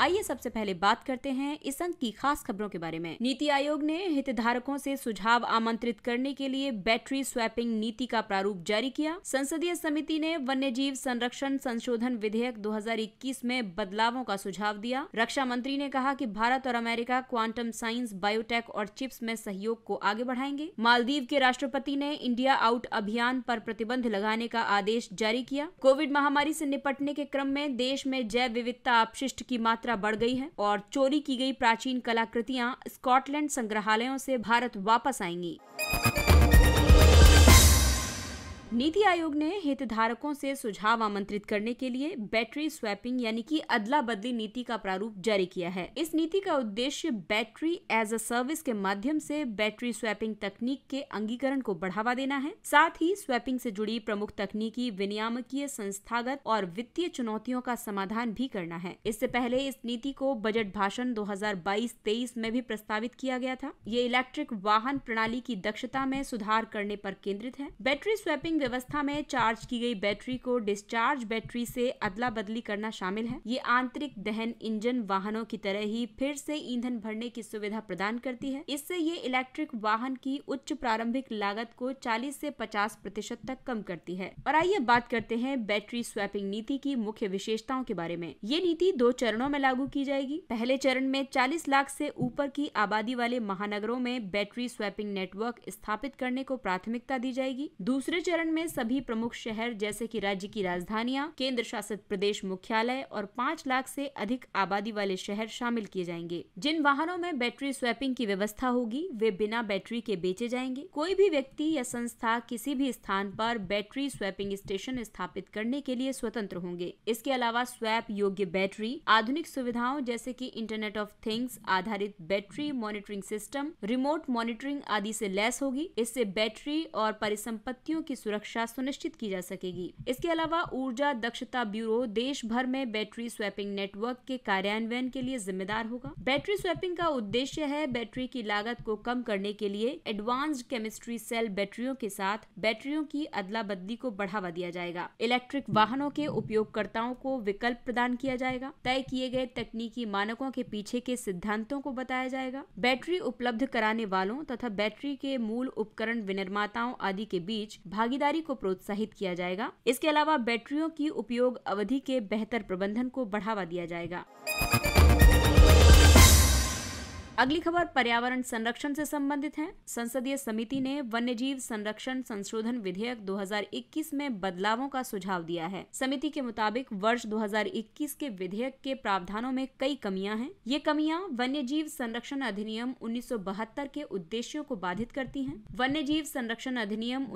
आइए सबसे पहले बात करते हैं इस अंक की खास खबरों के बारे में नीति आयोग ने हितधारकों से सुझाव आमंत्रित करने के लिए बैटरी स्वैपिंग नीति का प्रारूप जारी किया संसदीय समिति ने वन्य जीव संरक्षण संशोधन विधेयक 2021 में बदलावों का सुझाव दिया रक्षा मंत्री ने कहा कि भारत और अमेरिका क्वांटम साइंस बायोटेक और चिप्स में सहयोग को आगे बढ़ाएंगे मालदीव के राष्ट्रपति ने इंडिया आउट अभियान पर प्रतिबंध लगाने का आदेश जारी किया कोविड महामारी से निपटने के क्रम में देश में जैव विविधता अपशिष्ट की मात्रा मात्रा बढ़ गई है और चोरी की गई प्राचीन कलाकृतियां स्कॉटलैंड संग्रहालयों से भारत वापस आएंगी नीति आयोग ने हितधारकों से सुझाव आमंत्रित करने के लिए बैटरी स्वैपिंग यानी कि अदला बदली नीति का प्रारूप जारी किया है इस नीति का उद्देश्य बैटरी एज अ सर्विस के माध्यम से बैटरी स्वैपिंग तकनीक के अंगीकरण को बढ़ावा देना है साथ ही स्वैपिंग से जुड़ी प्रमुख तकनीकी विनियामकीय संस्थागत और वित्तीय चुनौतियों का समाधान भी करना है इससे पहले इस नीति को बजट भाषण 2022-23 में भी प्रस्तावित किया गया था ये इलेक्ट्रिक वाहन प्रणाली की दक्षता में सुधार करने पर केंद्रित है बैटरी स्वैपिंग चार्जिंग व्यवस्था में चार्ज की गई बैटरी को डिस्चार्ज बैटरी से अदला बदली करना शामिल है ये आंतरिक दहन इंजन वाहनों की तरह ही फिर से ईंधन भरने की सुविधा प्रदान करती है इससे ये इलेक्ट्रिक वाहन की उच्च प्रारंभिक लागत को 40 से 50 प्रतिशत तक कम करती है और आइए बात करते हैं बैटरी स्वैपिंग नीति की मुख्य विशेषताओं के बारे में ये नीति दो चरणों में लागू की जाएगी पहले चरण में चालीस लाख से ऊपर की आबादी वाले महानगरों में बैटरी स्वैपिंग नेटवर्क स्थापित करने को प्राथमिकता दी जाएगी दूसरे चरण चरण में सभी प्रमुख शहर जैसे कि राज्य की राजधानियां केंद्र शासित प्रदेश मुख्यालय और पाँच लाख से अधिक आबादी वाले शहर शामिल किए जाएंगे जिन वाहनों में बैटरी स्वैपिंग की व्यवस्था होगी वे बिना बैटरी के बेचे जाएंगे कोई भी व्यक्ति या संस्था किसी भी स्थान पर बैटरी स्वैपिंग स्टेशन स्थापित करने के लिए स्वतंत्र होंगे इसके अलावा स्वैप योग्य बैटरी आधुनिक सुविधाओं जैसे की इंटरनेट ऑफ थिंग्स आधारित battery monitoring system remote monitoring आदि से लैस होगी इससे बैटरी और परिसंपत्तियों की सुरक्षा सुरक्षा सुनिश्चित की जा सकेगी इसके अलावा ऊर्जा दक्षता ब्यूरो देश भर में बैटरी स्वैपिंग नेटवर्क के कार्यान्वयन के लिए जिम्मेदार होगा बैटरी स्वैपिंग का उद्देश्य है बैटरी की लागत को कम करने के लिए एडवांस्ड केमिस्ट्री सेल बैटरियों के साथ बैटरियों की अदला बदली को बढ़ावा दिया जाएगा इलेक्ट्रिक वाहनों के उपयोगकर्ताओं को विकल्प प्रदान किया जाएगा तय किए गए तकनीकी मानकों के पीछे के सिद्धांतों को बताया जाएगा बैटरी उपलब्ध कराने वालों तथा बैटरी के मूल उपकरण विनिर्माताओं आदि के बीच भागीदारी खरीदारी को प्रोत्साहित किया जाएगा इसके अलावा बैटरियों की उपयोग अवधि के बेहतर प्रबंधन को बढ़ावा दिया जाएगा अगली खबर पर्यावरण संरक्षण से संबंधित है संसदीय समिति ने वन्यजीव संरक्षण संशोधन विधेयक 2021 में बदलावों का सुझाव दिया है समिति के मुताबिक वर्ष 2021 के विधेयक के प्रावधानों में कई कमियां हैं ये कमियां वन्यजीव संरक्षण अधिनियम 1972 के उद्देश्यों को बाधित करती हैं वन्यजीव संरक्षण अधिनियम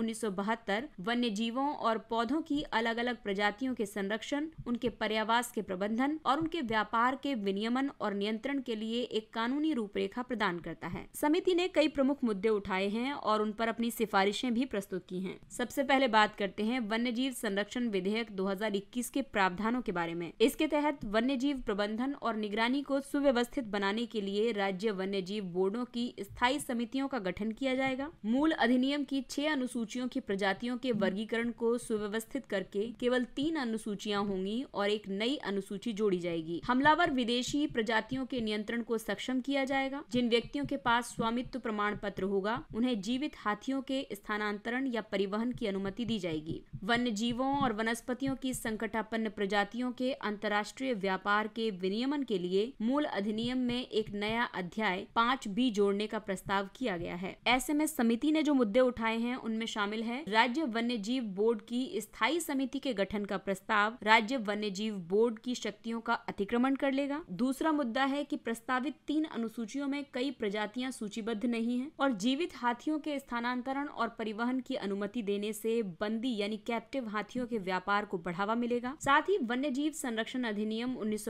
वन्य जीवों और पौधों की अलग अलग प्रजातियों के संरक्षण उनके पर्यावास के प्रबंधन और उनके व्यापार के विनियमन और नियंत्रण के लिए एक कानूनी रूप रूपरेखा प्रदान करता है समिति ने कई प्रमुख मुद्दे उठाए हैं और उन पर अपनी सिफारिशें भी प्रस्तुत की हैं सबसे पहले बात करते हैं वन्य जीव संरक्षण विधेयक 2021 के प्रावधानों के बारे में इसके तहत वन्य जीव प्रबंधन और निगरानी को सुव्यवस्थित बनाने के लिए राज्य वन्य जीव बोर्डो की स्थायी समितियों का गठन किया जाएगा मूल अधिनियम की छह अनुसूचियों की प्रजातियों के वर्गीकरण को सुव्यवस्थित करके केवल तीन अनुसूचियाँ होंगी और एक नई अनुसूची जोड़ी जाएगी हमलावर विदेशी प्रजातियों के नियंत्रण को सक्षम किया जाएगा जाएगा जिन व्यक्तियों के पास स्वामित्व प्रमाण पत्र होगा उन्हें जीवित हाथियों के स्थानांतरण या परिवहन की अनुमति दी जाएगी वन्य जीवों और वनस्पतियों की संकटापन्न प्रजातियों के अंतर्राष्ट्रीय व्यापार के विनियमन के लिए मूल अधिनियम में एक नया अध्याय पाँच बी जोड़ने का प्रस्ताव किया गया है ऐसे में समिति ने जो मुद्दे उठाए हैं उनमें शामिल है राज्य वन्य जीव बोर्ड की स्थायी समिति के गठन का प्रस्ताव राज्य वन्य जीव बोर्ड की शक्तियों का अतिक्रमण कर लेगा दूसरा मुद्दा है कि प्रस्तावित तीन अनुसूचित सूचियों में कई प्रजातियां सूचीबद्ध नहीं है और जीवित हाथियों के स्थानांतरण और परिवहन की अनुमति देने से बंदी यानी कैप्टिव हाथियों के व्यापार को बढ़ावा मिलेगा साथ ही वन्य जीव संरक्षण अधिनियम उन्नीस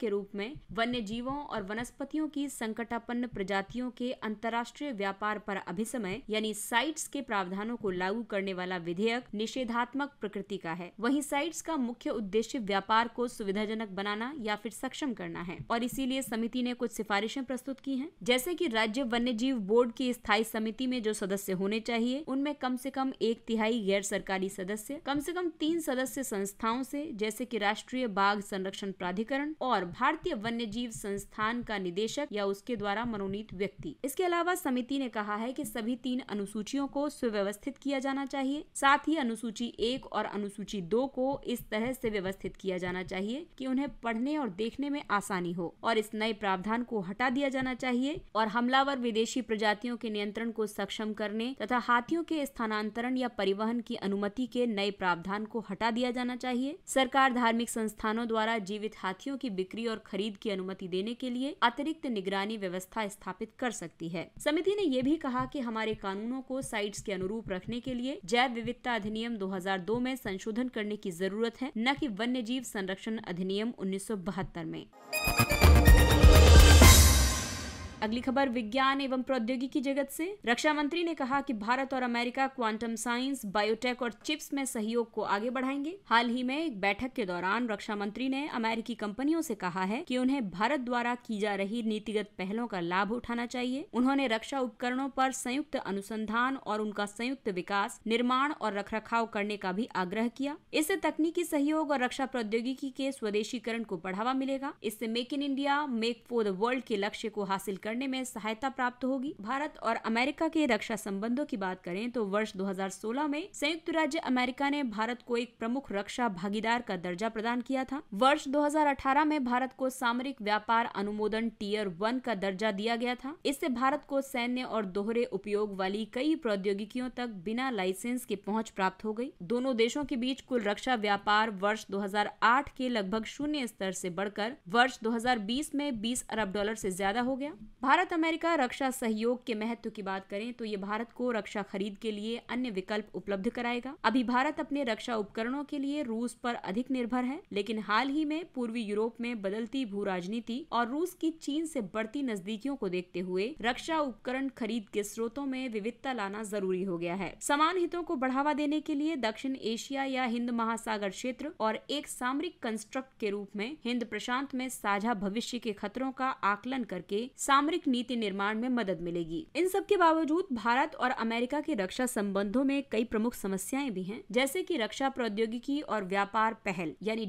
के रूप में वन्य जीवों और वनस्पतियों की संकटापन्न प्रजातियों के अंतर्राष्ट्रीय व्यापार पर अभिसमय यानी साइट्स के प्रावधानों को लागू करने वाला विधेयक निषेधात्मक प्रकृति का है वहीं साइट्स का मुख्य उद्देश्य व्यापार को सुविधाजनक बनाना या फिर सक्षम करना है और इसीलिए समिति ने कुछ सिफारिशें प्रस्तुत प्रस्तुत की हैं जैसे कि राज्य वन्य जीव बोर्ड की स्थायी समिति में जो सदस्य होने चाहिए उनमें कम से कम एक तिहाई गैर सरकारी सदस्य कम से कम तीन सदस्य संस्थाओं से जैसे कि राष्ट्रीय बाघ संरक्षण प्राधिकरण और भारतीय वन्य जीव संस्थान का निदेशक या उसके द्वारा मनोनीत व्यक्ति इसके अलावा समिति ने कहा है की सभी तीन अनुसूचियों को सुव्यवस्थित किया जाना चाहिए साथ ही अनुसूची एक और अनुसूची दो को इस तरह से व्यवस्थित किया जाना चाहिए कि उन्हें पढ़ने और देखने में आसानी हो और इस नए प्रावधान को हटा दिया जाना जाना चाहिए और हमलावर विदेशी प्रजातियों के नियंत्रण को सक्षम करने तथा हाथियों के स्थानांतरण या परिवहन की अनुमति के नए प्रावधान को हटा दिया जाना चाहिए सरकार धार्मिक संस्थानों द्वारा जीवित हाथियों की बिक्री और खरीद की अनुमति देने के लिए अतिरिक्त निगरानी व्यवस्था स्थापित कर सकती है समिति ने यह भी कहा कि हमारे कानूनों को साइट्स के अनुरूप रखने के लिए जैव विविधता अधिनियम 2002 में संशोधन करने की जरूरत है न कि वन्य जीव संरक्षण अधिनियम उन्नीस में अगली खबर विज्ञान एवं प्रौद्योगिकी जगत से रक्षा मंत्री ने कहा कि भारत और अमेरिका क्वांटम साइंस बायोटेक और चिप्स में सहयोग को आगे बढ़ाएंगे हाल ही में एक बैठक के दौरान रक्षा मंत्री ने अमेरिकी कंपनियों से कहा है कि उन्हें भारत द्वारा की जा रही नीतिगत पहलों का लाभ उठाना चाहिए उन्होंने रक्षा उपकरणों पर संयुक्त अनुसंधान और उनका संयुक्त विकास निर्माण और रख करने का भी आग्रह किया इससे तकनीकी सहयोग और रक्षा प्रौद्योगिकी के स्वदेशीकरण को बढ़ावा मिलेगा इससे make in India make for the world के लक्ष्य को हासिल करने में सहायता प्राप्त होगी भारत और अमेरिका के रक्षा संबंधों की बात करें तो वर्ष 2016 में संयुक्त राज्य अमेरिका ने भारत को एक प्रमुख रक्षा भागीदार का दर्जा प्रदान किया था वर्ष 2018 में भारत को सामरिक व्यापार अनुमोदन टीयर वन का दर्जा दिया गया था इससे भारत को सैन्य और दोहरे उपयोग वाली कई प्रौद्योगिकियों तक बिना लाइसेंस के पहुँच प्राप्त हो गयी दोनों देशों के बीच कुल रक्षा व्यापार वर्ष दो के लगभग शून्य स्तर ऐसी बढ़कर वर्ष दो में बीस अरब डॉलर ऐसी ज्यादा हो गया भारत अमेरिका रक्षा सहयोग के महत्व की बात करें तो ये भारत को रक्षा खरीद के लिए अन्य विकल्प उपलब्ध कराएगा अभी भारत अपने रक्षा उपकरणों के लिए रूस पर अधिक निर्भर है लेकिन हाल ही में पूर्वी यूरोप में बदलती भू राजनीति और रूस की चीन से बढ़ती नजदीकियों को देखते हुए रक्षा उपकरण खरीद के स्रोतों में विविधता लाना जरूरी हो गया है समान हितों को बढ़ावा देने के लिए दक्षिण एशिया या हिंद महासागर क्षेत्र और एक सामरिक कंस्ट्रक्ट के रूप में हिंद प्रशांत में साझा भविष्य के खतरों का आकलन करके सामरिक सामरिक नीति निर्माण में मदद मिलेगी इन सब के बावजूद भारत और अमेरिका के रक्षा संबंधों में कई प्रमुख समस्याएं भी हैं जैसे कि रक्षा प्रौद्योगिकी और व्यापार पहल यानी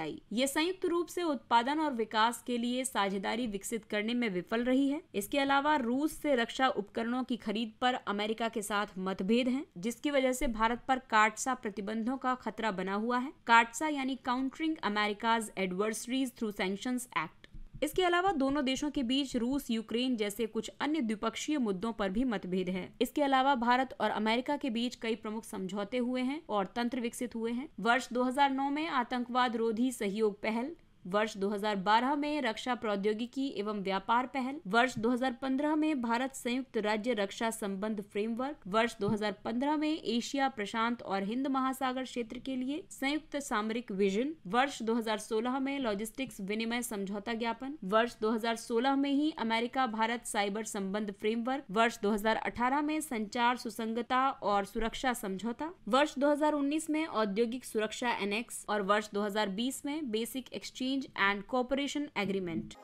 आई ये संयुक्त रूप से उत्पादन और विकास के लिए साझेदारी विकसित करने में विफल रही है इसके अलावा रूस से रक्षा उपकरणों की खरीद पर अमेरिका के साथ मतभेद है जिसकी वजह से भारत पर काटसा प्रतिबंधों का खतरा बना हुआ है काटसा यानी countering America's adversaries through sanction act इसके अलावा दोनों देशों के बीच रूस यूक्रेन जैसे कुछ अन्य द्विपक्षीय मुद्दों पर भी मतभेद है इसके अलावा भारत और अमेरिका के बीच कई प्रमुख समझौते हुए हैं और तंत्र विकसित हुए हैं वर्ष 2009 में आतंकवाद रोधी सहयोग पहल वर्ष 2012 में रक्षा प्रौद्योगिकी एवं व्यापार पहल वर्ष 2015 में भारत संयुक्त राज्य रक्षा संबंध फ्रेमवर्क वर्ष 2015 में एशिया प्रशांत और हिंद महासागर क्षेत्र के लिए संयुक्त सामरिक विजन वर्ष 2016 में लॉजिस्टिक्स विनिमय समझौता ज्ञापन वर्ष 2016 में ही अमेरिका भारत साइबर संबंध फ्रेमवर्क वर्ष 2018 में संचार सुसंगता और सुरक्षा समझौता वर्ष 2019 में औद्योगिक सुरक्षा एनेक्स और वर्ष 2020 में basic exchange Exchange and Cooperation Agreement.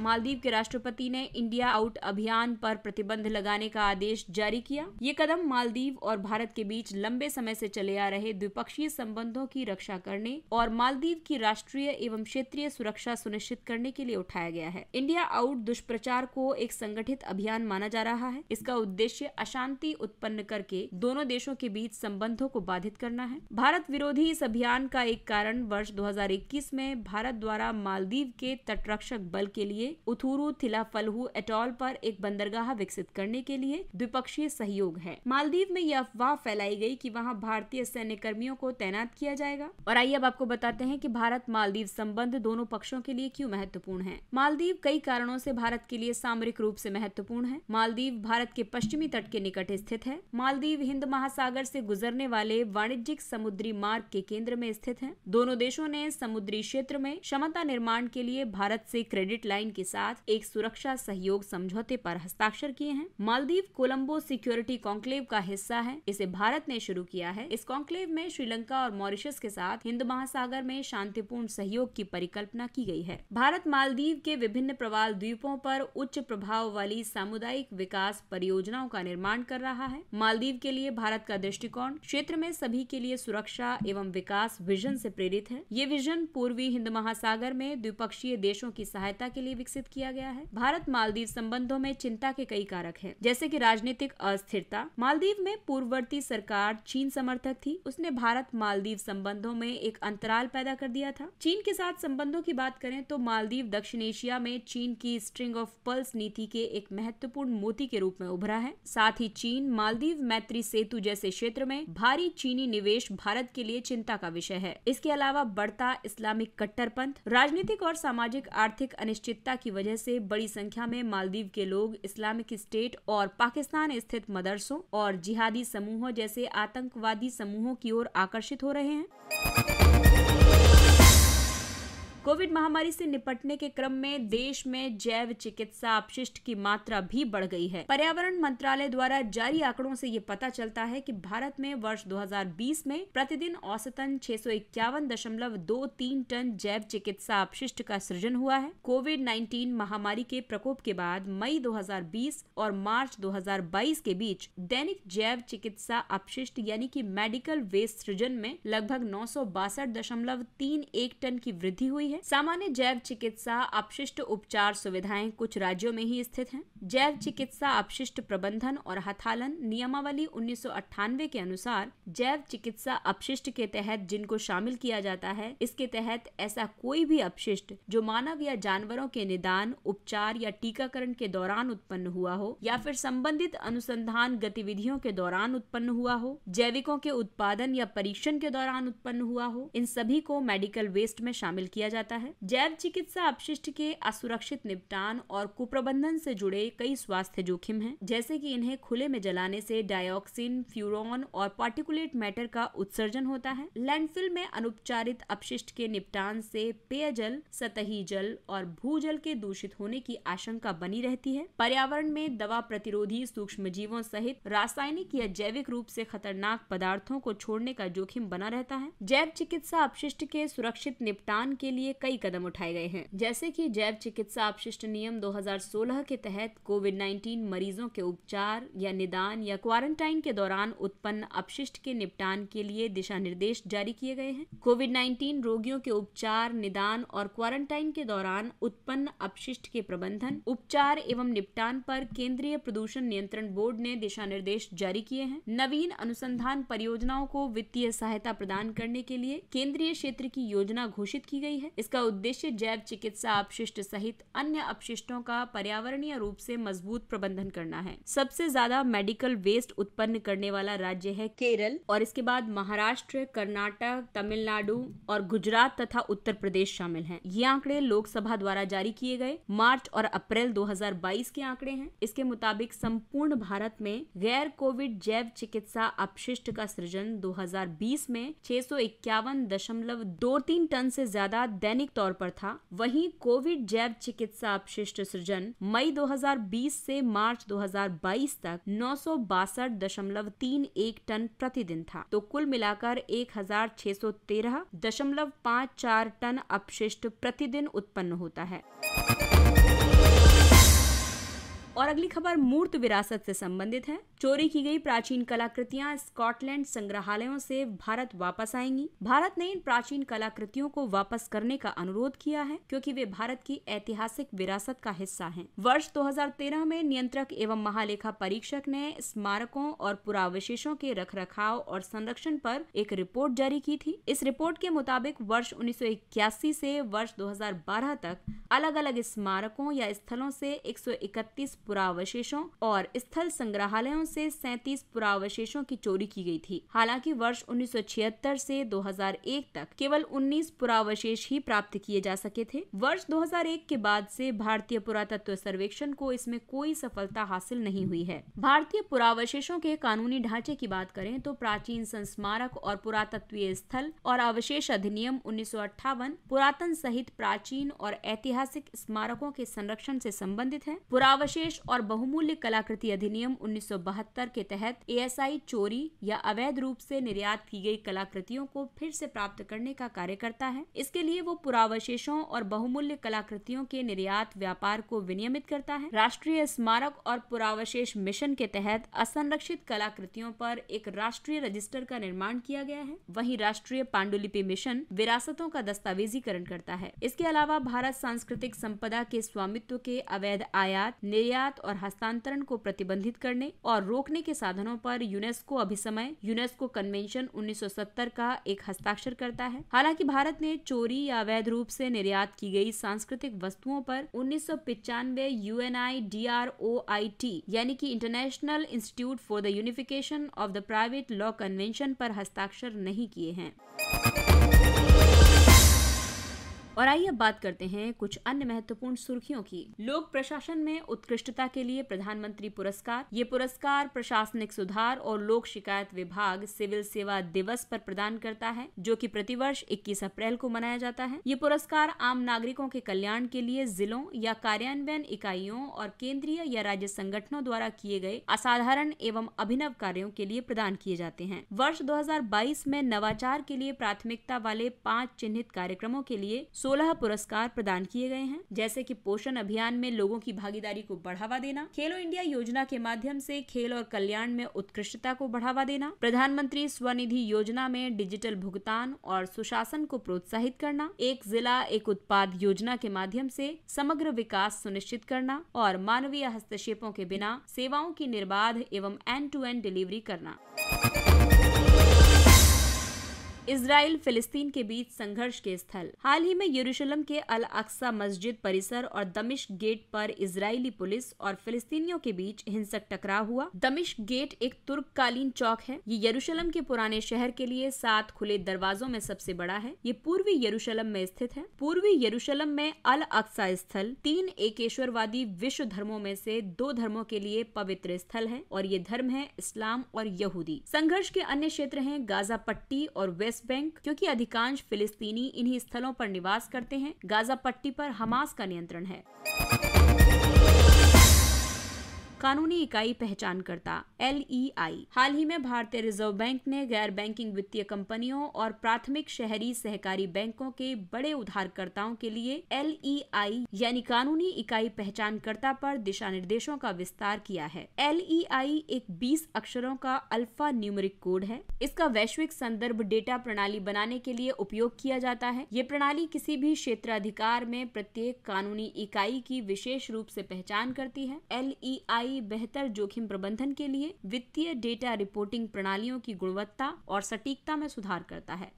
Maldives के राष्ट्रपति ने इंडिया आउट अभियान पर प्रतिबंध लगाने का आदेश जारी किया ये कदम मालदीव और भारत के बीच लंबे समय से चले आ रहे द्विपक्षीय संबंधों की रक्षा करने और मालदीव की राष्ट्रीय एवं क्षेत्रीय सुरक्षा सुनिश्चित करने के लिए उठाया गया है इंडिया आउट दुष्प्रचार को एक संगठित अभियान माना जा रहा है इसका उद्देश्य अशांति उत्पन्न करके दोनों देशों के बीच संबंधों को बाधित करना है भारत विरोधी इस अभियान का एक कारण वर्ष 2021 में भारत द्वारा मालदीव के तटरक्षक बल के लिए लिए उथुरु थिलाफलहू एटॉल पर एक बंदरगाह विकसित करने के लिए द्विपक्षीय सहयोग है मालदीव में यह अफवाह फैलाई गई कि वहां भारतीय सैन्य कर्मियों को तैनात किया जाएगा और आइए अब आपको बताते हैं कि भारत मालदीव संबंध दोनों पक्षों के लिए क्यों महत्वपूर्ण है मालदीव कई कारणों से भारत के लिए सामरिक रूप से महत्वपूर्ण है मालदीव भारत के पश्चिमी तट के निकट स्थित है मालदीव हिंद महासागर से गुजरने वाले वाणिज्यिक समुद्री मार्ग के केंद्र में स्थित है दोनों देशों ने समुद्री क्षेत्र में क्षमता निर्माण के लिए भारत से क्रेडिट लाइन के साथ एक सुरक्षा सहयोग समझौते पर हस्ताक्षर किए हैं मालदीव कोलंबो सिक्योरिटी कॉन्क्लेव का हिस्सा है इसे भारत ने शुरू किया है इस कॉन्क्लेव में श्रीलंका और मॉरिशस के साथ हिंद महासागर में शांतिपूर्ण सहयोग की परिकल्पना की गई है भारत मालदीव के विभिन्न प्रवाल द्वीपों पर उच्च प्रभाव वाली सामुदायिक विकास परियोजनाओं का निर्माण कर रहा है मालदीव के लिए भारत का दृष्टिकोण क्षेत्र में सभी के लिए सुरक्षा एवं विकास विजन से प्रेरित है ये विजन पूर्वी हिंद महासागर में द्विपक्षीय देशों की सहायता के लिए विकसित किया गया है भारत मालदीव संबंधों में चिंता के कई कारक हैं, जैसे कि राजनीतिक अस्थिरता मालदीव में पूर्ववर्ती सरकार चीन समर्थक थी उसने भारत मालदीव संबंधों में एक अंतराल पैदा कर दिया था चीन के साथ संबंधों की बात करें तो मालदीव दक्षिण एशिया में चीन की स्ट्रिंग ऑफ पल्स नीति के एक महत्वपूर्ण मोती के रूप में उभरा है साथ ही चीन मालदीव मैत्री सेतु जैसे क्षेत्र में भारी चीनी निवेश भारत के लिए चिंता का विषय है इसके अलावा बढ़ता इस्लामिक कट्टरपंथ राजनीतिक और सामाजिक आर्थिक अनिश्चितता की वजह से बड़ी संख्या में मालदीव के लोग इस्लामिक स्टेट और पाकिस्तान स्थित मदरसों और जिहादी समूहों जैसे आतंकवादी समूहों की ओर आकर्षित हो रहे हैं कोविड महामारी से निपटने के क्रम में देश में जैव चिकित्सा अपशिष्ट की मात्रा भी बढ़ गई है पर्यावरण मंत्रालय द्वारा जारी आंकड़ों से ये पता चलता है कि भारत में वर्ष 2020 में प्रतिदिन औसतन छह टन जैव चिकित्सा अपशिष्ट का सृजन हुआ है कोविड 19 महामारी के प्रकोप के बाद मई 2020 और मार्च 2022 के बीच दैनिक जैव चिकित्सा अपशिष्ट यानी कि मेडिकल वेस्ट सृजन में लगभग नौ टन की वृद्धि हुई है है सामान्य जैव चिकित्सा अपशिष्ट उपचार सुविधाएं कुछ राज्यों में ही स्थित है जैव चिकित्सा अपशिष्ट प्रबंधन और हथालन नियमावली उन्नीस के अनुसार जैव चिकित्सा अपशिष्ट के तहत जिनको शामिल किया जाता है इसके तहत ऐसा कोई भी अपशिष्ट जो मानव या जानवरों के निदान उपचार या टीकाकरण के दौरान उत्पन्न हुआ हो या फिर संबंधित अनुसंधान गतिविधियों के दौरान उत्पन्न हुआ हो जैविकों के उत्पादन या परीक्षण के दौरान उत्पन्न हुआ हो इन सभी को मेडिकल वेस्ट में शामिल किया जाता जाता है जैव चिकित्सा अपशिष्ट के असुरक्षित निपटान और कुप्रबंधन से जुड़े कई स्वास्थ्य जोखिम हैं जैसे कि इन्हें खुले में जलाने से डायऑक्सिन फ्यूरोन और पार्टिकुलेट मैटर का उत्सर्जन होता है लैंडफिल में अनुपचारित अपशिष्ट के निपटान से पेयजल सतही जल और भू के दूषित होने की आशंका बनी रहती है पर्यावरण में दवा प्रतिरोधी सूक्ष्म जीवों सहित रासायनिक या जैविक रूप से खतरनाक पदार्थों को छोड़ने का जोखिम बना रहता है जैव चिकित्सा अपशिष्ट के सुरक्षित निपटान के लिए लिए कई कदम उठाए गए हैं जैसे कि जैव चिकित्सा अपशिष्ट नियम 2016 के तहत कोविड 19 मरीजों के उपचार या निदान या क्वारंटाइन के दौरान उत्पन्न अपशिष्ट के निपटान के लिए दिशा निर्देश जारी किए गए हैं कोविड 19 रोगियों के उपचार निदान और क्वारंटाइन के दौरान उत्पन्न अपशिष्ट के प्रबंधन उपचार एवं निपटान पर केंद्रीय प्रदूषण नियंत्रण बोर्ड ने दिशा निर्देश जारी किए हैं नवीन अनुसंधान परियोजनाओं को वित्तीय सहायता प्रदान करने के लिए केंद्रीय क्षेत्र की योजना घोषित की गई है इसका उद्देश्य जैव चिकित्सा अपशिष्ट सहित अन्य अपशिष्टों का पर्यावरणीय रूप से मजबूत प्रबंधन करना है सबसे ज्यादा मेडिकल वेस्ट उत्पन्न करने वाला राज्य है केरल और इसके बाद महाराष्ट्र कर्नाटक तमिलनाडु और गुजरात तथा उत्तर प्रदेश शामिल है ये आंकड़े लोकसभा द्वारा जारी किए गए मार्च और अप्रैल 2022 के आंकड़े हैं इसके मुताबिक संपूर्ण भारत में गैर कोविड जैव चिकित्सा अपशिष्ट का सृजन 2020 में छह दशमलव दो तीन टन से ज्यादा दैनिक तौर पर था वहीं कोविड जैव चिकित्सा अपशिष्ट सृजन मई 2020 से मार्च 2022 तक नौ टन प्रतिदिन था तो कुल मिलाकर एक टन अपशिष्ट प्रतिदिन उत्पन्न होता है और अगली खबर मूर्त विरासत से संबंधित है चोरी की गई प्राचीन कलाकृतियां स्कॉटलैंड संग्रहालयों से भारत वापस आएंगी भारत ने इन प्राचीन कलाकृतियों को वापस करने का अनुरोध किया है क्योंकि वे भारत की ऐतिहासिक विरासत का हिस्सा हैं। वर्ष 2013 में नियंत्रक एवं महालेखा परीक्षक ने स्मारकों और पुरावशेषों के रखाव और संरक्षण पर एक रिपोर्ट जारी की थी इस रिपोर्ट के मुताबिक वर्ष उन्नीस से वर्ष दो तक अलग अलग स्मारकों या स्थलों से एक पुरावशेषों और स्थल संग्रहालयों से 37 पुरावशेषों की चोरी की गई थी हालांकि वर्ष 1976 से 2001 तक केवल 19 पुरावशेष ही प्राप्त किए जा सके थे वर्ष 2001 के बाद से भारतीय पुरातत्व सर्वेक्षण को इसमें कोई सफलता हासिल नहीं हुई है भारतीय पुरावशेषों के कानूनी ढांचे की बात करें तो प्राचीन संस्मारक और पुरातत्वीय स्थल और अवशेष अधिनियम उन्नीस पुरातन सहित प्राचीन और ऐतिहासिक स्मारकों के संरक्षण से संबंधित है पुरावशेष विशेष और बहुमूल्य कलाकृति अधिनियम 1972 के तहत एएसआई चोरी या अवैध रूप से निर्यात की गई कलाकृतियों को फिर से प्राप्त करने का कार्य करता है इसके लिए वो पुरावशेषों और बहुमूल्य कलाकृतियों के निर्यात व्यापार को विनियमित करता है राष्ट्रीय स्मारक और पुरावशेष मिशन के तहत असंरक्षित कलाकृतियों पर एक राष्ट्रीय रजिस्टर का निर्माण किया गया है वही राष्ट्रीय पांडुलिपि मिशन विरासतों का दस्तावेजीकरण करता है इसके अलावा भारत सांस्कृतिक संपदा के स्वामित्व के अवैध आयात निर्यात आयात और हस्तांतरण को प्रतिबंधित करने और रोकने के साधनों पर यूनेस्को अभिसमय यूनेस्को कन्वेंशन 1970 का एक हस्ताक्षर करता है हालांकि भारत ने चोरी या अवैध रूप से निर्यात की गई सांस्कृतिक वस्तुओं पर उन्नीस सौ पिचानवे U N I D R O I T यानी कि international institute for the unification of the private law convention पर हस्ताक्षर नहीं किए हैं और आइए अब बात करते हैं कुछ अन्य महत्वपूर्ण सुर्खियों की लोक प्रशासन में उत्कृष्टता के लिए प्रधानमंत्री पुरस्कार ये पुरस्कार प्रशासनिक सुधार और लोक शिकायत विभाग सिविल सेवा दिवस पर प्रदान करता है जो कि प्रतिवर्ष 21 अप्रैल को मनाया जाता है ये पुरस्कार आम नागरिकों के कल्याण के लिए जिलों या कार्यान्वयन इकाइयों और केंद्रीय या राज्य संगठनों द्वारा किए गए असाधारण एवं अभिनव कार्यो के लिए प्रदान किए जाते हैं वर्ष दो में नवाचार के लिए प्राथमिकता वाले पाँच चिन्हित कार्यक्रमों के लिए सोलह पुरस्कार प्रदान किए गए हैं जैसे की पोषण अभियान में लोगों की भागीदारी को बढ़ावा देना खेलो इंडिया योजना के माध्यम से खेल और कल्याण में उत्कृष्टता को बढ़ावा देना प्रधानमंत्री स्वनिधि योजना में डिजिटल भुगतान और सुशासन को प्रोत्साहित करना एक जिला एक उत्पाद योजना के माध्यम से समग्र विकास सुनिश्चित करना और मानवीय हस्तक्षेपों के बिना सेवाओं की निर्बाध एवं एंड टू एंड डिलीवरी करना इसराइल फिलिस्तीन के बीच संघर्ष के स्थल हाल ही में यरूशलेम के अल अक्सा मस्जिद परिसर और दमिश गेट पर इसराइली पुलिस और फिलिस्तीनियों के बीच हिंसक टकराव हुआ दमिश गेट एक तुर्ककालीन चौक है ये यरूशलेम के पुराने शहर के लिए सात खुले दरवाजों में सबसे बड़ा है ये पूर्वी यरूशलेम में स्थित है पूर्वी यरूशलेम में अल अक्सा स्थल तीन एकेश्वरवादी विश्व धर्मों में से दो धर्मों के लिए पवित्र स्थल है और ये धर्म है इस्लाम और यहूदी संघर्ष के अन्य क्षेत्र है गाजा पट्टी और वेस्ट वेस्ट बैंक क्योंकि अधिकांश फिलिस्तीनी इन्हीं स्थलों पर निवास करते हैं गाजा पट्टी पर हमास का नियंत्रण है कानूनी इकाई पहचानकर्ता एल हाल ही में भारतीय रिजर्व बैंक ने गैर बैंकिंग वित्तीय कंपनियों और प्राथमिक शहरी सहकारी बैंकों के बड़े उधारकर्ताओं के लिए एल यानी कानूनी इकाई पहचानकर्ता पर दिशा निर्देशों का विस्तार किया है एल एक 20 अक्षरों का अल्फा न्यूमरिक कोड है इसका वैश्विक संदर्भ डेटा प्रणाली बनाने के लिए उपयोग किया जाता है ये प्रणाली किसी भी क्षेत्राधिकार में प्रत्येक कानूनी इकाई की विशेष रूप से पहचान करती है एल स्थायी बेहतर जोखिम प्रबंधन के लिए वित्तीय डेटा रिपोर्टिंग प्रणालियों की गुणवत्ता और सटीकता में सुधार करता है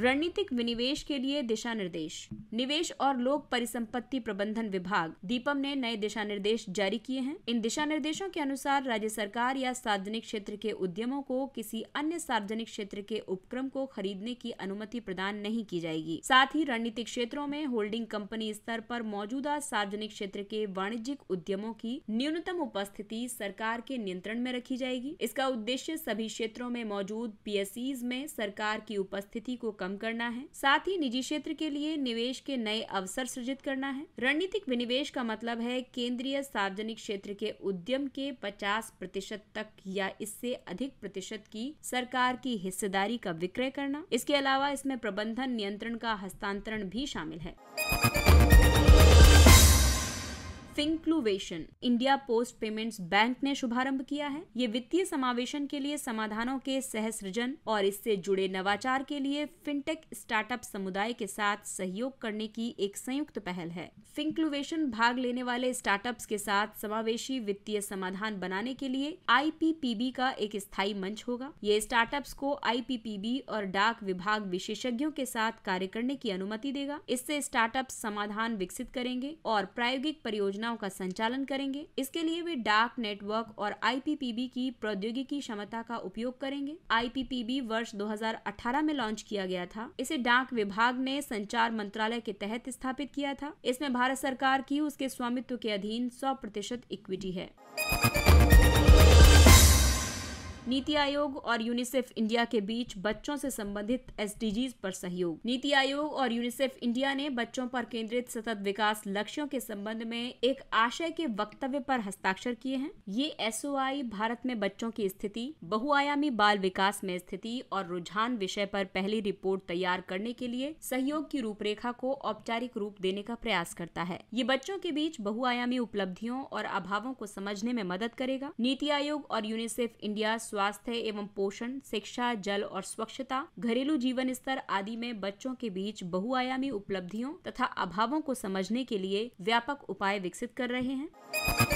रणनीतिक विनिवेश के लिए दिशा निर्देश निवेश और लोक परिसंपत्ति प्रबंधन विभाग दीपम ने नए दिशा निर्देश जारी किए हैं इन दिशा निर्देशों के अनुसार राज्य सरकार या सार्वजनिक क्षेत्र के उद्यमों को किसी अन्य सार्वजनिक क्षेत्र के उपक्रम को खरीदने की अनुमति प्रदान नहीं की जाएगी साथ ही रणनीतिक क्षेत्रों में होल्डिंग कंपनी स्तर पर मौजूदा सार्वजनिक क्षेत्र के वाणिज्यिक उद्यमों की न्यूनतम उपस्थिति सरकार के नियंत्रण में रखी जाएगी इसका उद्देश्य सभी क्षेत्रों में मौजूद पी में सरकार की उपस्थिति को कम कम करना है साथ ही निजी क्षेत्र के लिए निवेश के नए अवसर सृजित करना है रणनीतिक विनिवेश का मतलब है केंद्रीय सार्वजनिक क्षेत्र के उद्यम के 50 प्रतिशत तक या इससे अधिक प्रतिशत की सरकार की हिस्सेदारी का विक्रय करना इसके अलावा इसमें प्रबंधन नियंत्रण का हस्तांतरण भी शामिल है फिंक्लुवेशन इंडिया पोस्ट पेमेंट्स बैंक ने शुभारंभ किया है ये वित्तीय समावेशन के लिए समाधानों के सहसृजन और इससे जुड़े नवाचार के लिए फिनटेक स्टार्टअप समुदाय के साथ सहयोग करने की एक संयुक्त पहल है फिंक्लुवेशन भाग लेने वाले स्टार्टअप के साथ समावेशी वित्तीय समाधान बनाने के लिए आई का एक स्थायी मंच होगा ये स्टार्टअप को आई और डाक विभाग विशेषज्ञों के साथ कार्य करने की अनुमति देगा इससे स्टार्टअप समाधान विकसित करेंगे और प्रायोगिक परियोजना योजनाओं का संचालन करेंगे इसके लिए वे डार्क नेटवर्क और आईपीपीबी की प्रौद्योगिकी क्षमता का उपयोग करेंगे आईपीपीबी वर्ष 2018 में लॉन्च किया गया था इसे डाक विभाग ने संचार मंत्रालय के तहत स्थापित किया था इसमें भारत सरकार की उसके स्वामित्व के अधीन सौ प्रतिशत इक्विटी है नीति आयोग और यूनिसेफ इंडिया के बीच बच्चों से संबंधित एस पर सहयोग नीति आयोग और यूनिसेफ इंडिया ने बच्चों पर केंद्रित सतत विकास लक्ष्यों के संबंध में एक आशय के वक्तव्य पर हस्ताक्षर किए हैं ये एस भारत में बच्चों की स्थिति बहुआयामी बाल विकास में स्थिति और रुझान विषय पर पहली रिपोर्ट तैयार करने के लिए सहयोग की रूपरेखा को औपचारिक रूप देने का प्रयास करता है ये बच्चों के बीच बहुआयामी उपलब्धियों और अभावों को समझने में मदद करेगा नीति आयोग और यूनिसेफ इंडिया स्व स्वास्थ्य एवं पोषण शिक्षा जल और स्वच्छता घरेलू जीवन स्तर आदि में बच्चों के बीच बहुआयामी उपलब्धियों तथा अभावों को समझने के लिए व्यापक उपाय विकसित कर रहे हैं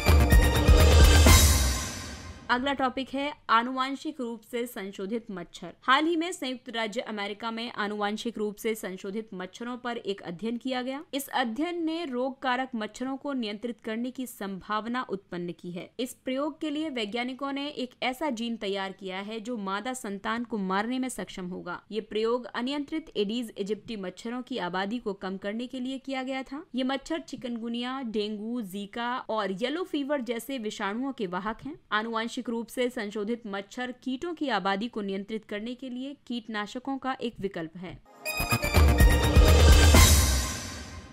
अगला टॉपिक है आनुवांशिक रूप से संशोधित मच्छर हाल ही में संयुक्त राज्य अमेरिका में आनुवांशिक रूप से संशोधित मच्छरों पर एक अध्ययन किया गया इस अध्ययन ने रोग कारक मच्छरों को नियंत्रित करने की संभावना उत्पन्न की है इस प्रयोग के लिए वैज्ञानिकों ने एक ऐसा जीन तैयार किया है जो मादा संतान को मारने में सक्षम होगा ये प्रयोग अनियंत्रित एडीज इजिप्टी मच्छरों की आबादी को कम करने के लिए किया गया था ये मच्छर चिकनगुनिया डेंगू जीका और येलो फीवर जैसे विषाणुओं के वाहक हैं आनुवांशिक आंशिक रूप से संशोधित मच्छर कीटों की आबादी को नियंत्रित करने के लिए कीटनाशकों का एक विकल्प है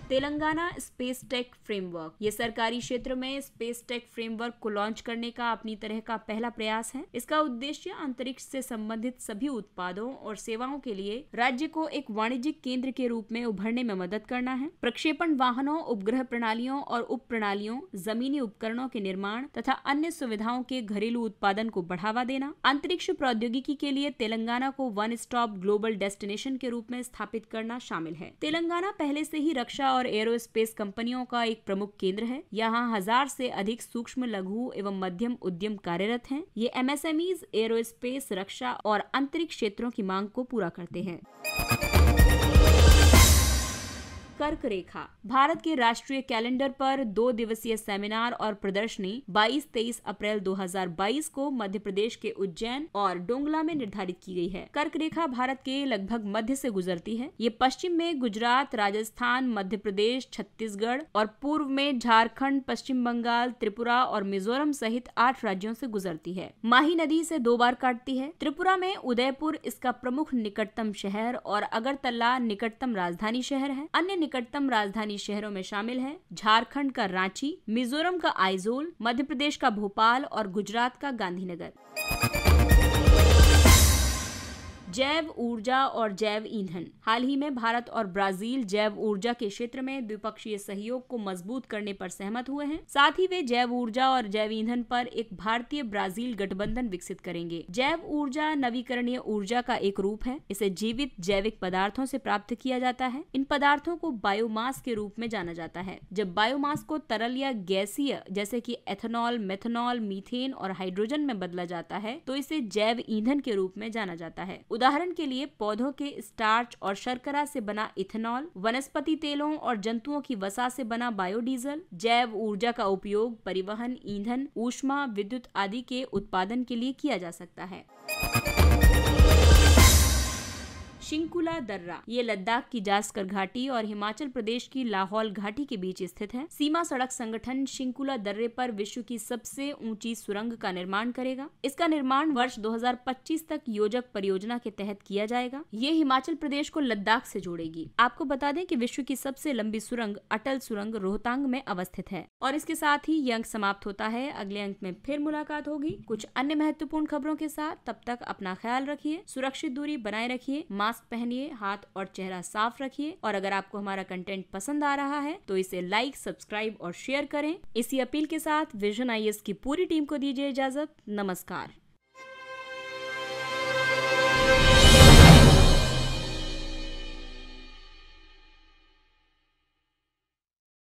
तेलंगाना स्पेस टेक फ्रेमवर्क ये सरकारी क्षेत्र में स्पेस टेक फ्रेमवर्क को लॉन्च करने का अपनी तरह का पहला प्रयास है इसका उद्देश्य अंतरिक्ष से संबंधित सभी उत्पादों और सेवाओं के लिए राज्य को एक वाणिज्यिक केंद्र के रूप में उभरने में मदद करना है प्रक्षेपण वाहनों उपग्रह प्रणालियों और उप प्रणालियों जमीनी उपकरणों के निर्माण तथा अन्य सुविधाओं के घरेलू उत्पादन को बढ़ावा देना अंतरिक्ष प्रौद्योगिकी के लिए तेलंगाना को वन स्टॉप ग्लोबल डेस्टिनेशन के रूप में स्थापित करना शामिल है तेलंगाना पहले से ही रक्षा और और एयरोस्पेस कंपनियों का एक प्रमुख केंद्र है यहाँ हजार से अधिक सूक्ष्म लघु एवं मध्यम उद्यम कार्यरत हैं ये एमएसएमईज एरोस्पेस रक्षा और अंतरिक्ष क्षेत्रों की मांग को पूरा करते हैं कर्क रेखा भारत के राष्ट्रीय कैलेंडर पर दो दिवसीय सेमिनार और प्रदर्शनी 22-23 अप्रैल 2022 को मध्य प्रदेश के उज्जैन और डोंगला में निर्धारित की गई है कर्क रेखा भारत के लगभग मध्य से गुजरती है ये पश्चिम में गुजरात राजस्थान मध्य प्रदेश छत्तीसगढ़ और पूर्व में झारखंड पश्चिम बंगाल त्रिपुरा और मिजोरम सहित आठ राज्यों से गुजरती है माही नदी से दो बार काटती है त्रिपुरा में उदयपुर इसका प्रमुख निकटतम शहर और अगरतला निकटतम राजधानी शहर है अन्य निकटतम राजधानी शहरों में शामिल है झारखंड का रांची मिजोरम का आइजोल मध्य प्रदेश का भोपाल और गुजरात का गांधीनगर जैव ऊर्जा और जैव ईंधन हाल ही में भारत और ब्राजील जैव ऊर्जा के क्षेत्र में द्विपक्षीय सहयोग को मजबूत करने पर सहमत हुए हैं साथ ही वे जैव ऊर्जा और जैव ईंधन पर एक भारतीय ब्राजील गठबंधन विकसित करेंगे जैव ऊर्जा नवीकरणीय ऊर्जा का एक रूप है इसे जीवित जैविक पदार्थों से प्राप्त किया जाता है इन पदार्थों को बायोमास के रूप में जाना जाता है जब बायोमास को तरल या गैसीय जैसे की एथेनॉल मेथेनॉल मीथेन और हाइड्रोजन में बदला जाता है तो इसे जैव ईंधन के रूप में जाना जाता है उदाहरण के लिए पौधों के स्टार्च और शर्करा से बना इथेनॉल वनस्पति तेलों और जंतुओं की वसा से बना बायोडीजल जैव ऊर्जा का उपयोग परिवहन ईंधन ऊष्मा विद्युत आदि के उत्पादन के लिए किया जा सकता है शिंकुला दर्रा ये लद्दाख की जास्कर घाटी और हिमाचल प्रदेश की लाहौल घाटी के बीच स्थित है सीमा सड़क संगठन शिंकुला दर्रे पर विश्व की सबसे ऊंची सुरंग का निर्माण करेगा इसका निर्माण वर्ष 2025 तक योजक परियोजना के तहत किया जाएगा ये हिमाचल प्रदेश को लद्दाख से जोड़ेगी आपको बता दें कि विश्व की सबसे लंबी सुरंग अटल सुरंग रोहतांग में अवस्थित है और इसके साथ ही ये अंक समाप्त होता है अगले अंक में फिर मुलाकात होगी कुछ अन्य महत्वपूर्ण खबरों के साथ तब तक अपना ख्याल रखिए सुरक्षित दूरी बनाए रखिए मास्क मास्क पहनिए हाथ और चेहरा साफ रखिए और अगर आपको हमारा कंटेंट पसंद आ रहा है तो इसे लाइक सब्सक्राइब और शेयर करें इसी अपील के साथ विजन आई की पूरी टीम को दीजिए इजाजत नमस्कार